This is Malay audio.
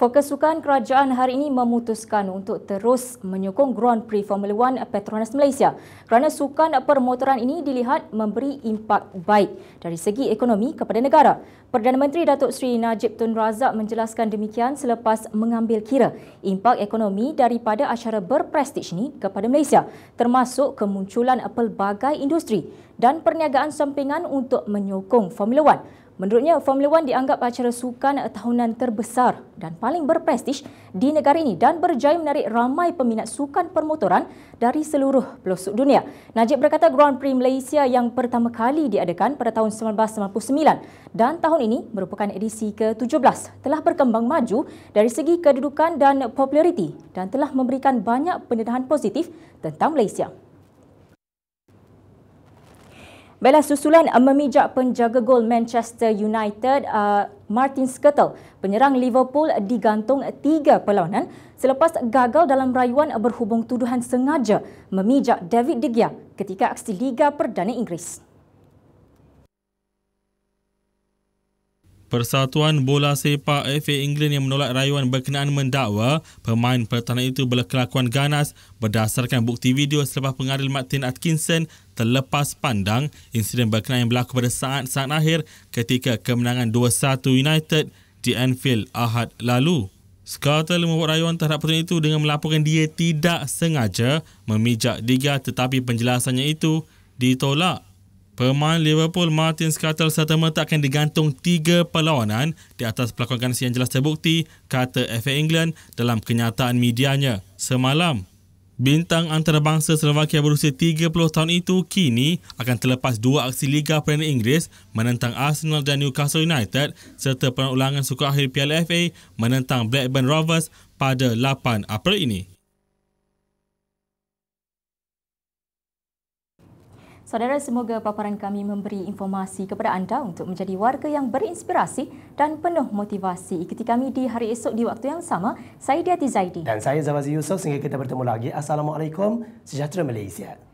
Fokus sukan kerajaan hari ini memutuskan untuk terus menyokong Grand Prix Formula 1 Petronas Malaysia kerana sukan permotoran ini dilihat memberi impak baik dari segi ekonomi kepada negara. Perdana Menteri Datuk Seri Najib Tun Razak menjelaskan demikian selepas mengambil kira impak ekonomi daripada acara berprestij ini kepada Malaysia termasuk kemunculan pelbagai industri dan perniagaan sampingan untuk menyokong Formula 1. Menurutnya, Formula One dianggap acara sukan tahunan terbesar dan paling berprestij di negara ini dan berjaya menarik ramai peminat sukan permotoran dari seluruh pelosok dunia. Najib berkata Grand Prix Malaysia yang pertama kali diadakan pada tahun 1999 dan tahun ini merupakan edisi ke-17 telah berkembang maju dari segi kedudukan dan populariti dan telah memberikan banyak pendedahan positif tentang Malaysia. Bella susulan eh, memijak penjaga gol Manchester United uh, Martin Skrtel, penyerang Liverpool digantung tiga perlawanan selepas gagal dalam rayuan berhubung tuduhan sengaja memijak David De Gea ketika aksi Liga Perdana Inggris. Persatuan Bola Sepak FA England yang menolak rayuan berkenaan mendakwa pemain pertahanan itu berkelakuan ganas berdasarkan bukti video selepas pengadil Martin Atkinson terlepas pandang insiden berkenaan yang berlaku pada saat-saat akhir ketika kemenangan 2-1 United di Anfield Ahad lalu. Scottle membuat rayuan terhadap pertandingan itu dengan melaporkan dia tidak sengaja memijak Diga tetapi penjelasannya itu ditolak. Pemain Liverpool Martin Skrtel serta-merta akan digantung tiga perlawanan di atas pelakon ganasi yang jelas terbukti, kata FA England dalam kenyataan medianya semalam. Bintang antarabangsa Slovakia berusia 30 tahun itu kini akan terlepas dua aksi Liga Premier Inggeris menentang Arsenal dan Newcastle United serta penulangan suku akhir PLFA menentang Blackburn Rovers pada 8 April ini. Saudara, semoga paparan kami memberi informasi kepada anda untuk menjadi warga yang berinspirasi dan penuh motivasi. Ikuti kami di hari esok di waktu yang sama. Saya Diati Zaidi. Dan saya Zawazi Yusof. Sehingga kita bertemu lagi. Assalamualaikum. Sejahtera Malaysia.